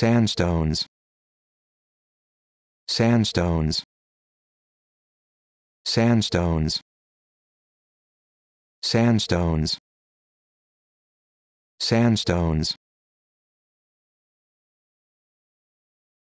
sandstones sandstones sandstones sandstones sandstones